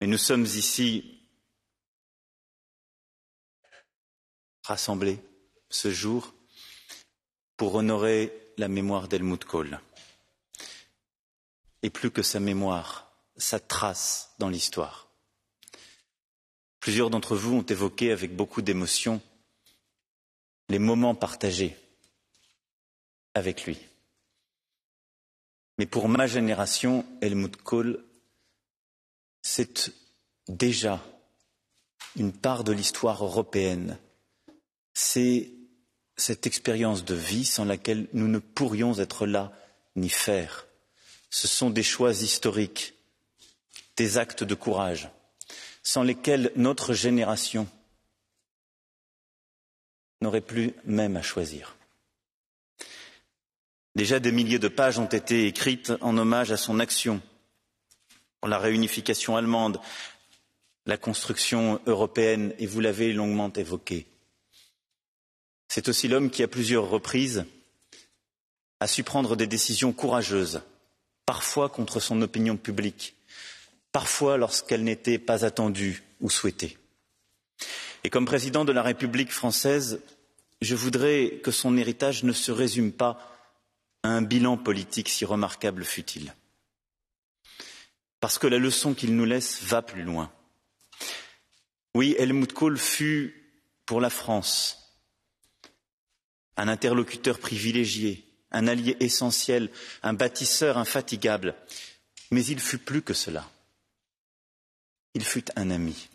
Et nous sommes ici rassemblés ce jour pour honorer la mémoire d'Helmut Kohl. Et plus que sa mémoire, sa trace dans l'histoire. Plusieurs d'entre vous ont évoqué avec beaucoup d'émotion les moments partagés avec lui. Mais pour ma génération, Helmut Kohl c'est déjà une part de l'histoire européenne. C'est cette expérience de vie sans laquelle nous ne pourrions être là ni faire. Ce sont des choix historiques, des actes de courage, sans lesquels notre génération n'aurait plus même à choisir. Déjà des milliers de pages ont été écrites en hommage à son action, la réunification allemande, la construction européenne, et vous l'avez longuement évoqué. C'est aussi l'homme qui, à plusieurs reprises, a su prendre des décisions courageuses, parfois contre son opinion publique, parfois lorsqu'elle n'était pas attendue ou souhaitée. Et comme président de la République française, je voudrais que son héritage ne se résume pas à un bilan politique si remarquable fut-il parce que la leçon qu'il nous laisse va plus loin. Oui, Helmut Kohl fut, pour la France, un interlocuteur privilégié, un allié essentiel, un bâtisseur infatigable, mais il fut plus que cela. Il fut un ami.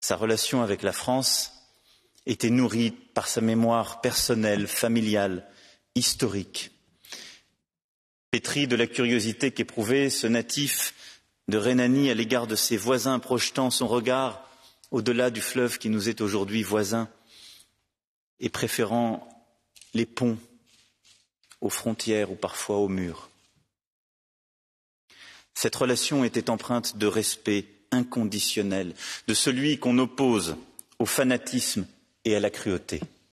Sa relation avec la France était nourrie par sa mémoire personnelle, familiale, historique, Pétri de la curiosité qu'éprouvait ce natif de Rhénanie à l'égard de ses voisins, projetant son regard au-delà du fleuve qui nous est aujourd'hui voisin et préférant les ponts aux frontières ou parfois aux murs. Cette relation était empreinte de respect inconditionnel de celui qu'on oppose au fanatisme et à la cruauté.